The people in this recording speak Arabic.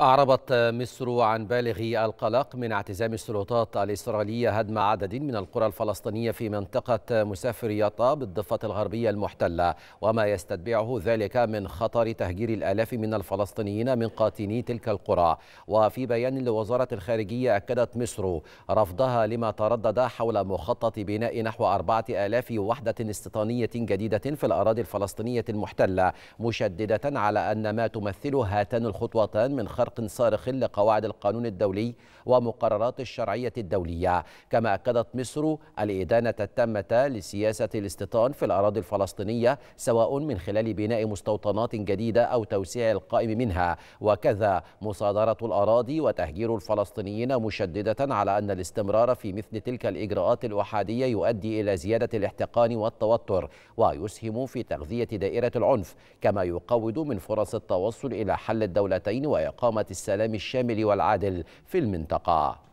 أعربت مصر عن بالغ القلق من اعتزام السلطات الإسرائيلية هدم عدد من القرى الفلسطينية في منطقة مسافر يطا بالضفة الغربية المحتلة وما يستتبعه ذلك من خطر تهجير الآلاف من الفلسطينيين من قاطني تلك القرى وفي بيان لوزارة الخارجية أكدت مصر رفضها لما تردد حول مخطط بناء نحو أربعة آلاف وحدة استيطانية جديدة في الأراضي الفلسطينية المحتلة مشددة على أن ما تمثله هاتان الخطوتان من خرق برق صارخ لقواعد القانون الدولي ومقررات الشرعية الدولية كما أكدت مصر الإدانة التامة لسياسة الاستيطان في الأراضي الفلسطينية سواء من خلال بناء مستوطنات جديدة أو توسيع القائم منها وكذا مصادرة الأراضي وتهجير الفلسطينيين مشددة على أن الاستمرار في مثل تلك الإجراءات الأحادية يؤدي إلى زيادة الاحتقان والتوتر ويسهم في تغذية دائرة العنف كما يقوض من فرص التوصل إلى حل الدولتين وإقامة السلام الشامل والعادل في المنطقة